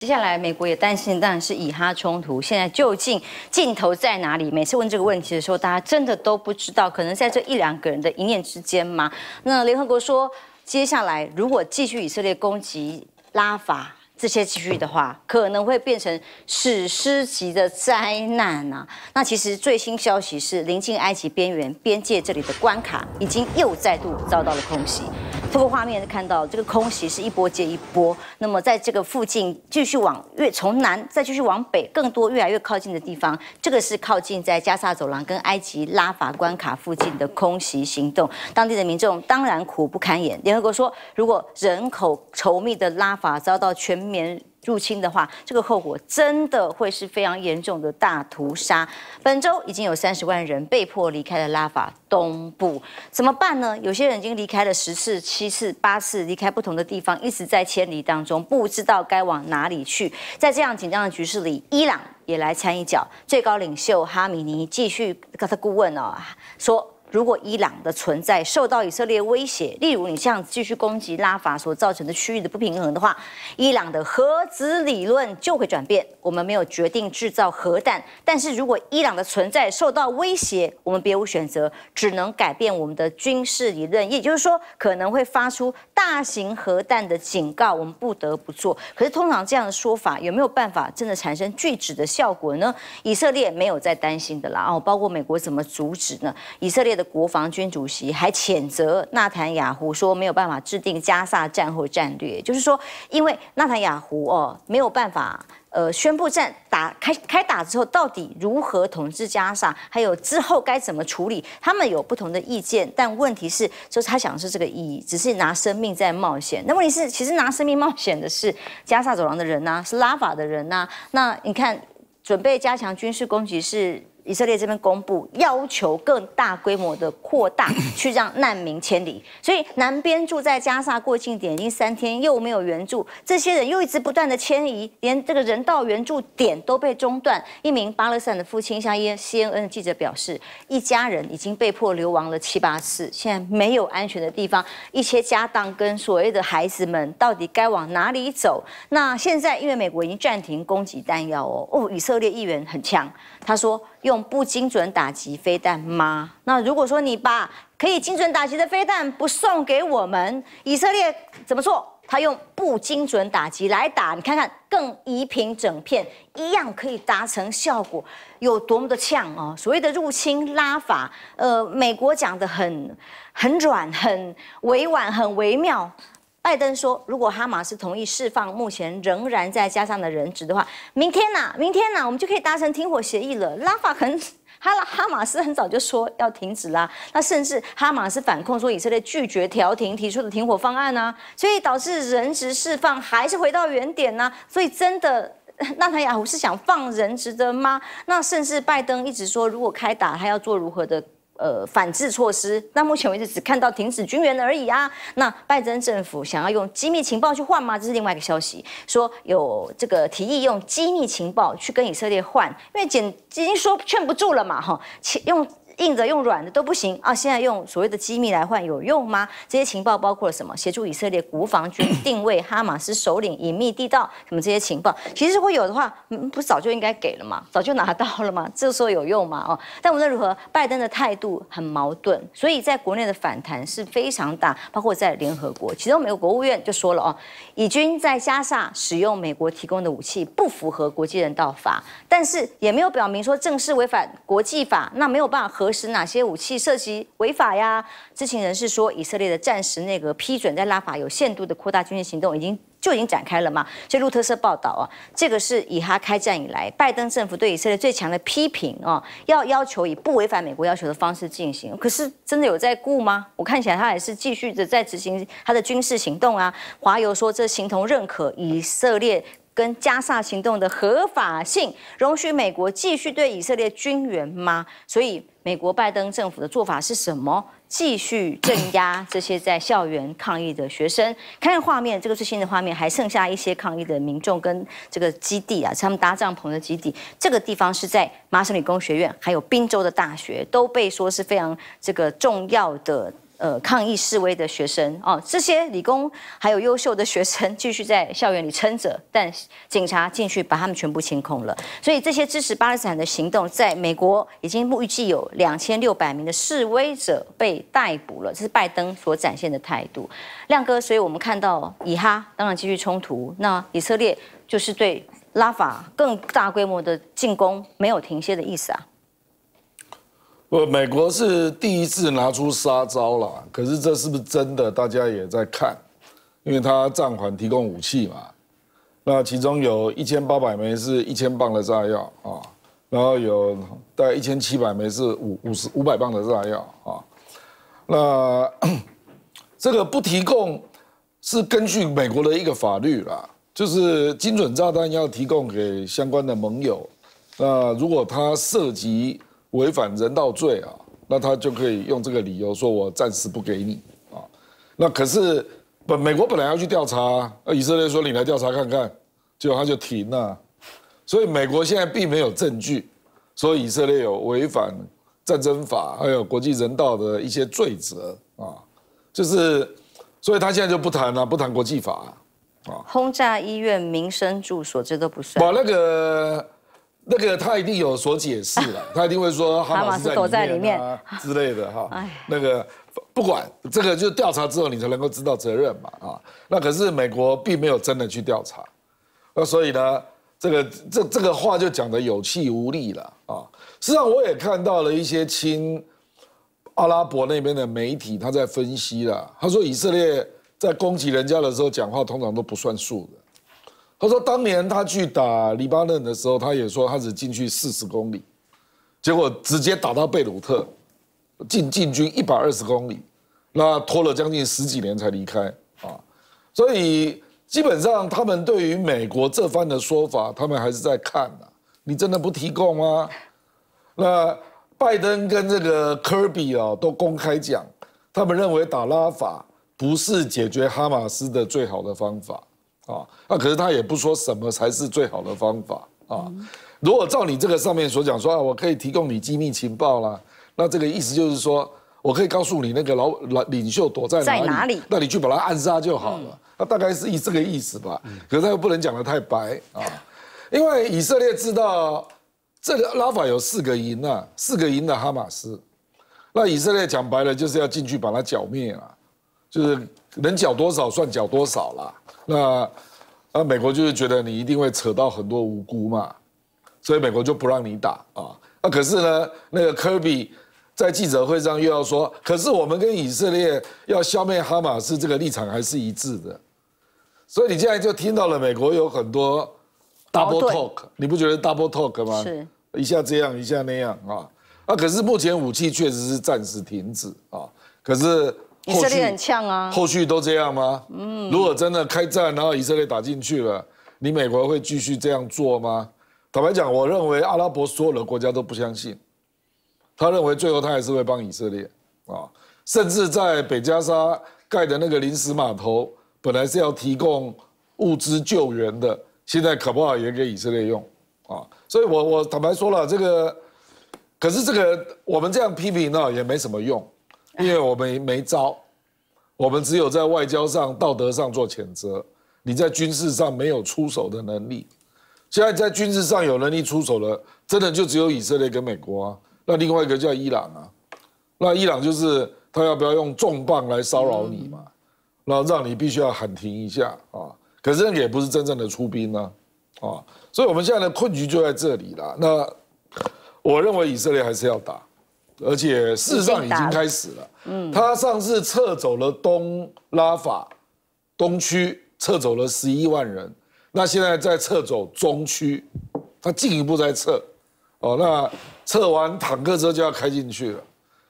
接下来，美国也担心，当然是以哈冲突。现在究竟镜头在哪里？每次问这个问题的时候，大家真的都不知道，可能在这一两个人的一念之间吗？那联合国说，接下来如果继续以色列攻击拉法这些区域的话，可能会变成史诗级的灾难啊！那其实最新消息是，临近埃及边缘边界这里的关卡，已经又再度遭到了空袭。透过画面看到，这个空袭是一波接一波。那么，在这个附近继续往越从南再继续往北，更多越来越靠近的地方，这个是靠近在加萨走廊跟埃及拉法关卡附近的空袭行动。当地的民众当然苦不堪言。联合国说，如果人口稠密的拉法遭到全面入侵的话，这个后果真的会是非常严重的大屠杀。本周已经有三十万人被迫离开了拉法东部，怎么办呢？有些人已经离开了十次、七次、八次，离开不同的地方，一直在千里当中，不知道该往哪里去。在这样紧张的局势里，伊朗也来掺一脚。最高领袖哈米尼继续跟他顾问哦说。如果伊朗的存在受到以色列威胁，例如你这样继续攻击拉法所造成的区域的不平衡的话，伊朗的核子理论就会转变。我们没有决定制造核弹，但是如果伊朗的存在受到威胁，我们别无选择，只能改变我们的军事理论，也就是说，可能会发出大型核弹的警告，我们不得不做。可是通常这样的说法有没有办法真的产生制止的效果呢？以色列没有在担心的啦，哦，包括美国怎么阻止呢？以色列。国防军主席还谴责纳坦雅胡说没有办法制定加萨战后战略，就是说，因为纳坦雅胡哦没有办法呃宣布战打开开打之后到底如何统治加萨，还有之后该怎么处理，他们有不同的意见。但问题是，就是他想的是这个意义，只是拿生命在冒险。那问题是，其实拿生命冒险的是加萨走廊的人呐，是拉法的人呐。那你看，准备加强军事攻击是。以色列这边公布，要求更大规模的扩大，去让难民迁离。所以南边住在加沙过境点已经三天，又没有援助，这些人又一直不断的迁移，连这个人道援助点都被中断。一名巴勒斯坦的父亲向 C N N 记者表示，一家人已经被迫流亡了七八次，现在没有安全的地方，一些家当跟所谓的孩子们到底该往哪里走？那现在因为美国已经暂停供给弹药哦，哦，以色列议员很强，他说：“用不精准打击飞弹吗？那如果说你把可以精准打击的飞弹不送给我们，以色列怎么做？他用不精准打击来打，你看看，更夷平整片，一样可以达成效果，有多么的呛哦！所谓的入侵拉法，呃，美国讲的很很软，很委婉，很微妙。”拜登说：“如果哈马斯同意释放目前仍然在加上的人质的话，明天呐，明天呐，我们就可以达成停火协议了。”拉法很，哈哈马斯很早就说要停止啦。那甚至哈马斯反控说以色列拒绝调停提出的停火方案啊，所以导致人质释放还是回到原点呐。所以真的，那他呀，胡是想放人质的吗？那甚至拜登一直说，如果开打，他要做如何的？呃，反制措施，那目前为止只看到停止军援而已啊。那拜登政府想要用机密情报去换吗？这是另外一个消息，说有这个提议用机密情报去跟以色列换，因为简已经说劝不住了嘛，哈，用。硬的用软的都不行啊！现在用所谓的机密来换有用吗？这些情报包括了什么？协助以色列国防军定位哈马斯首领、隐秘地道什么这些情报？其实如果有的话，不早就应该给了吗？早就拿到了吗？这时候有用吗？哦，但无论如何，拜登的态度很矛盾，所以在国内的反弹是非常大。包括在联合国，其中美国国务院就说了哦，以军在加沙使用美国提供的武器不符合国际人道法，但是也没有表明说正式违反国际法，那没有办法合。是哪些武器涉及违法呀？知情人士说，以色列的暂时那个批准在拉法有限度的扩大军事行动，已经就已经展开了嘛？这路特社报道啊，这个是以他开战以来，拜登政府对以色列最强的批评啊，要要求以不违反美国要求的方式进行。可是真的有在顾吗？我看起来他还是继续的在执行他的军事行动啊。华油说这形同认可以色列。跟加萨行动的合法性，容许美国继续对以色列军援吗？所以美国拜登政府的做法是什么？继续镇压这些在校园抗议的学生？看看画面，这个最新的画面还剩下一些抗议的民众跟这个基地啊，他们搭帐篷的基地。这个地方是在麻省理工学院，还有宾州的大学，都被说是非常这个重要的。呃，抗议示威的学生哦，这些理工还有优秀的学生 继续在校园里撑着，但警察进去把他们全部清空了。所以这些支持巴勒斯坦的行动，在美国已经预计有两千六百名的示威者被逮捕了。这是拜登所展现的态度，亮哥。所以我们看到以哈当然继续冲突，那以色列就是对拉法更大规模的进攻，没有停歇的意思啊。不，美国是第一次拿出杀招了，可是这是不是真的？大家也在看，因为他暂缓提供武器嘛。那其中有一千八百枚是一千磅的炸药啊，然后有大概一千七百枚是五五十五百磅的炸药啊。那 这个不提供是根据美国的一个法律啦，就是精准炸弹要提供给相关的盟友。那如果它涉及，违反人道罪啊，那他就可以用这个理由说，我暂时不给你啊。那可是本美国本来要去调查，以色列说你来调查看看，结果他就停了。所以美国现在并没有证据，说以色列有违反战争法还有国际人道的一些罪责啊。就是，所以他现在就不谈了，不谈国际法啊。轰炸医院、民生住所，这都不算。把那个。那个他一定有所解释了，他一定会说哈马斯躲在里面之类的哈。那个不管这个，就调查之后你才能够知道责任嘛啊。那可是美国并没有真的去调查，那所以呢，这个这这个话就讲的有气无力了啊。实际上我也看到了一些亲阿拉伯那边的媒体他在分析了，他说以色列在攻击人家的时候讲话通常都不算数的。他说，当年他去打黎巴嫩的时候，他也说他只进去四十公里，结果直接打到贝鲁特，进进军一百二十公里，那拖了将近十几年才离开啊。所以基本上，他们对于美国这番的说法，他们还是在看啊。你真的不提供吗？那拜登跟这个科比啊，都公开讲，他们认为打拉法不是解决哈马斯的最好的方法。啊，那可是他也不说什么才是最好的方法啊。如果照你这个上面所讲说啊，我可以提供你机密情报啦，那这个意思就是说我可以告诉你那个老老领袖躲在哪里，那你去把他暗杀就好了。那大概是以这个意思吧。可是他又不能讲得太白啊，因为以色列知道这个拉法有四个营啊，四个营的哈马斯，那以色列讲白了就是要进去把它剿灭啊，就是能剿多少算剿多少啦。那，那美国就是觉得你一定会扯到很多无辜嘛，所以美国就不让你打啊。那可是呢，那个科比在记者会上又要说，可是我们跟以色列要消灭哈马斯这个立场还是一致的。所以你现在就听到了美国有很多 double talk，你不觉得 double talk 吗？是，一下这样，一下那样啊。那可是目前武器确实是暂时停止啊，可是。以色列很呛啊！后续都这样吗？嗯，如果真的开战，然后以色列打进去了，你美国会继续这样做吗？坦白讲，我认为阿拉伯所有的国家都不相信，他认为最后他还是会帮以色列啊。甚至在北加沙盖的那个临时码头，本来是要提供物资救援的，现在可不好也给以色列用啊。所以，我我坦白说了，这个可是这个我们这样批评呢，也没什么用。因为我们没招，我们只有在外交上、道德上做谴责。你在军事上没有出手的能力，现在在军事上有能力出手了，真的就只有以色列跟美国啊。那另外一个叫伊朗啊，那伊朗就是他要不要用重磅来骚扰你嘛？然后让你必须要喊停一下啊。可是那个也不是真正的出兵啊，啊，所以我们现在的困局就在这里啦。那我认为以色列还是要打。而且事实上已经开始了。嗯，他上次撤走了东拉法东区，撤走了十一万人。那现在在撤走中区，他进一步在撤。哦，那撤完坦克之就要开进去了，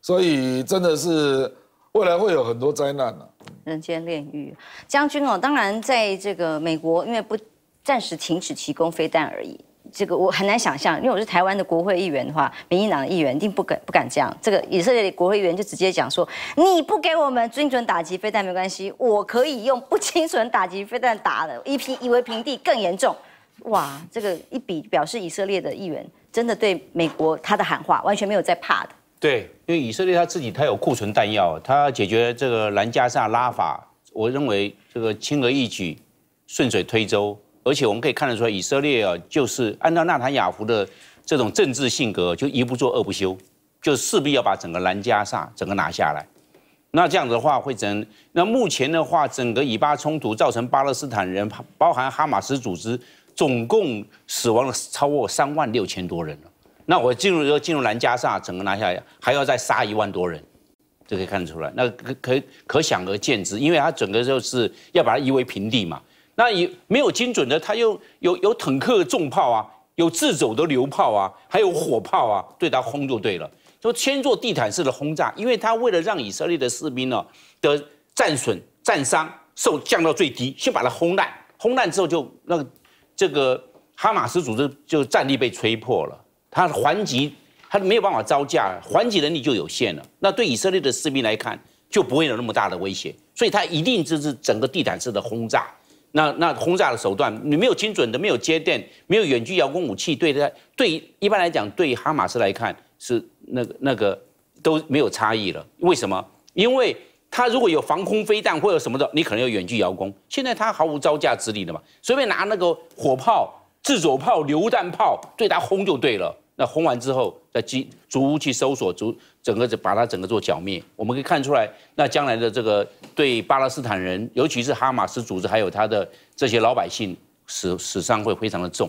所以真的是未来会有很多灾难呢，人间炼狱。将军哦，当然在这个美国，因为不暂时停止提供飞弹而已。这个我很难想象，因为我是台湾的国会议员的话，民进党的议员一定不敢不敢这样。这个以色列的国会议员就直接讲说，你不给我们精准打击飞弹没关系，我可以用不精准打击飞弹打的一平以为平地更严重。哇，这个一比表示以色列的议员真的对美国他的喊话完全没有在怕的。对，因为以色列他自己他有库存弹药，他解决这个兰加萨拉法，我认为这个轻而易举，顺水推舟。而且我们可以看得出来，以色列啊，就是按照纳坦雅胡的这种政治性格，就一不做二不休，就势必要把整个南加萨整个拿下来。那这样子的话，会整那目前的话，整个以巴冲突造成巴勒斯坦人，包含哈马斯组织，总共死亡了超过三万六千多人了。那我进入之后进入南加萨，整个拿下来，还要再杀一万多人，这可以看得出来。那可可可想而见之，因为他整个就是要把它夷为平地嘛。那也没有精准的，他又有有坦克重炮啊，有自走的榴炮啊，还有火炮啊，对他轰就对了。说先做地毯式的轰炸，因为他为了让以色列的士兵呢的战损、战伤受降到最低，先把它轰烂，轰烂之后就让这个哈马斯组织就战力被吹破了，他还击他没有办法招架，还击能力就有限了。那对以色列的士兵来看，就不会有那么大的威胁，所以他一定就是整个地毯式的轰炸。那那轰炸的手段，你没有精准的，没有接电，没有远距遥控武器，对它对一般来讲，对哈马斯来看是那个那个都没有差异了。为什么？因为他如果有防空飞弹或者什么的，你可能有远距遥控。现在他毫无招架之力的嘛，随便拿那个火炮、自走炮、榴弹炮对他轰就对了。那轰完之后，再进逐去搜索，逐整个把它整个做剿灭。我们可以看出来，那将来的这个对巴勒斯坦人，尤其是哈马斯组织，还有他的这些老百姓，死死伤会非常的重。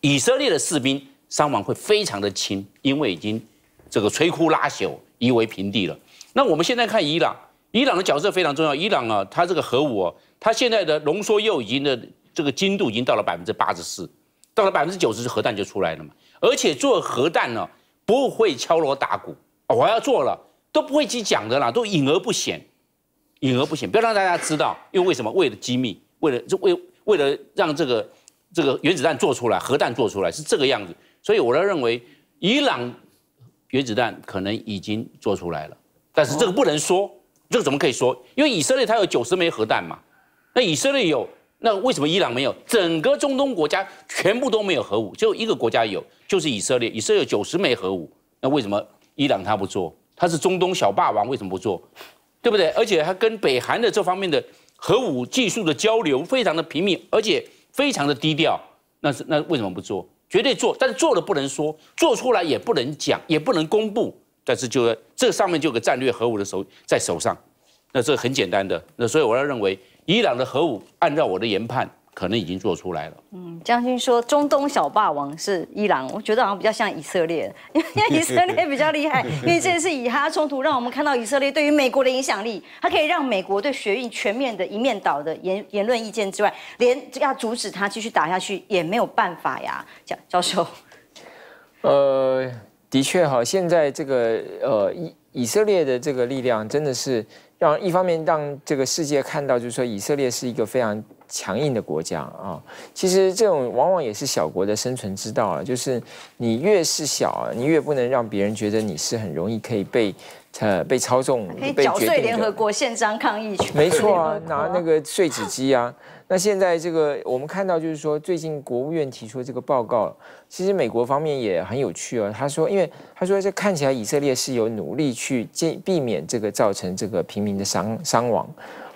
以色列的士兵伤亡会非常的轻，因为已经这个摧枯拉朽，夷为平地了。那我们现在看伊朗，伊朗的角色非常重要。伊朗啊，它这个核武哦，它现在的浓缩铀已经的这个精度已经到了百分之八十四，到了百分之九十，核弹就出来了嘛。而且做核弹呢，不会敲锣打鼓，我要做了都不会去讲的啦，都隐而不显，隐而不显，不要让大家知道，因为为什么为了机密，为了就为为了让这个这个原子弹做出来，核弹做出来是这个样子，所以我都认为，伊朗原子弹可能已经做出来了，但是这个不能说，这个怎么可以说？因为以色列它有九十枚核弹嘛，那以色列有。那为什么伊朗没有？整个中东国家全部都没有核武，只有一个国家有，就是以色列。以色列九十枚核武，那为什么伊朗他不做？他是中东小霸王，为什么不做？对不对？而且他跟北韩的这方面的核武技术的交流非常的频密，而且非常的低调。那是那为什么不做？绝对做，但是做了不能说，做出来也不能讲，也不能公布。但是就这上面就有个战略核武的手在手上，那这很简单的。那所以我要认为。伊朗的核武，按照我的研判，可能已经做出来了。嗯，将军说中东小霸王是伊朗，我觉得好像比较像以色列，因为以色列比较厉害。因为这是以哈冲突，让我们看到以色列对于美国的影响力，它可以让美国对学运全面的一面倒的言言论意见之外，连要阻止他继续打下去也没有办法呀，蒋教授。呃，的确哈，现在这个呃以以色列的这个力量真的是。让一方面让这个世界看到，就是说以色列是一个非常强硬的国家啊。其实这种往往也是小国的生存之道啊，就是你越是小你越不能让别人觉得你是很容易可以被。呃，被操纵、被缴税。联合国宪章抗议权。没错啊，拿那个碎纸机啊。那现在这个我们看到，就是说最近国务院提出这个报告，其实美国方面也很有趣哦。他说，因为他说这看起来以色列是有努力去避避免这个造成这个平民的伤伤亡，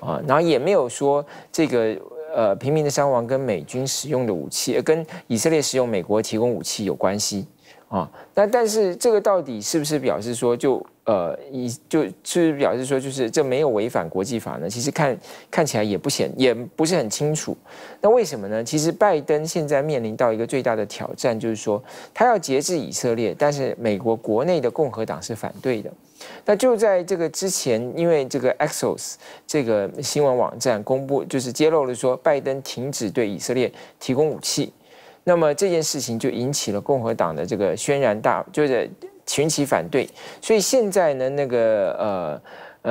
啊，然后也没有说这个呃平民的伤亡跟美军使用的武器，跟以色列使用美国提供武器有关系。啊，那但是这个到底是不是表示说就呃以就是表示说就是这没有违反国际法呢？其实看看起来也不显也不是很清楚。那为什么呢？其实拜登现在面临到一个最大的挑战，就是说他要节制以色列，但是美国国内的共和党是反对的。那就在这个之前，因为这个 Axios 这个新闻网站公布就是揭露了说，拜登停止对以色列提供武器。那么这件事情就引起了共和党的这个轩然大，就是群起反对。所以现在呢，那个呃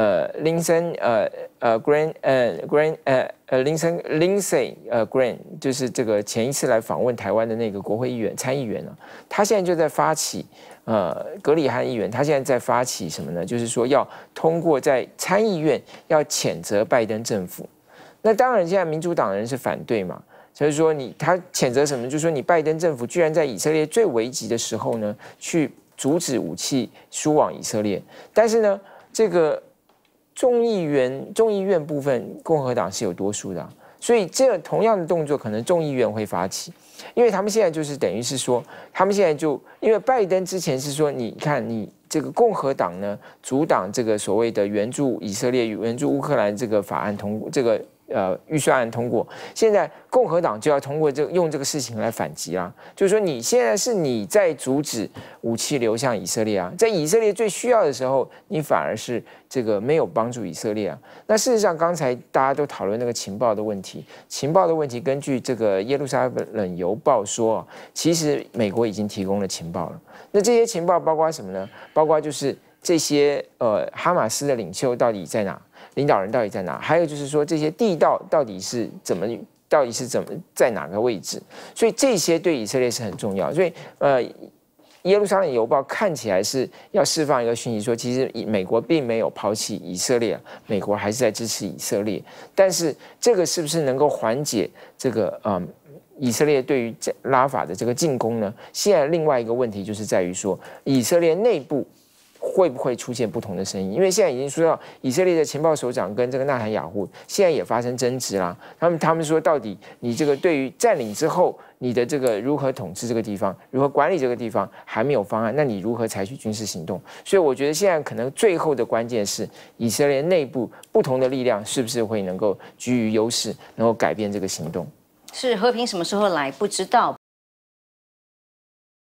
呃林森呃呃 green 呃 green 呃呃林森 linsey 呃 green 就是这个前一次来访问台湾的那个国会议员参议员呢，他现在就在发起呃格里汉议员，他现在在发起什么呢？就是说要通过在参议院要谴责拜登政府。那当然现在民主党人是反对嘛。所以说，你他谴责什么？就说你拜登政府居然在以色列最危急的时候呢，去阻止武器输往以色列。但是呢，这个众议员众议院部分共和党是有多数的，所以这同样的动作可能众议院会发起，因为他们现在就是等于是说，他们现在就因为拜登之前是说，你看你这个共和党呢，阻挡这个所谓的援助以色列、援助乌克兰这个法案通过这个。呃，预算案通过，现在共和党就要通过这用这个事情来反击啦。就是说，你现在是你在阻止武器流向以色列啊，在以色列最需要的时候，你反而是这个没有帮助以色列啊。那事实上，刚才大家都讨论那个情报的问题，情报的问题，根据这个耶路撒冷邮报说，其实美国已经提供了情报了。那这些情报包括什么呢？包括就是这些呃，哈马斯的领袖到底在哪？领导人到底在哪？还有就是说，这些地道到底是怎么、到底是怎么在哪个位置？所以这些对以色列是很重要。所以，呃，《耶路撒冷邮报》看起来是要释放一个讯息，说其实美国并没有抛弃以色列，美国还是在支持以色列。但是，这个是不是能够缓解这个呃以色列对于拉法的这个进攻呢？现在另外一个问题就是在于说，以色列内部。会不会出现不同的声音？因为现在已经说到以色列的情报首长跟这个纳坦雅胡现在也发生争执啦。他们他们说，到底你这个对于占领之后，你的这个如何统治这个地方，如何管理这个地方，还没有方案，那你如何采取军事行动？所以我觉得现在可能最后的关键是，以色列内部不同的力量是不是会能够居于优势，能够改变这个行动？是和平什么时候来？不知道。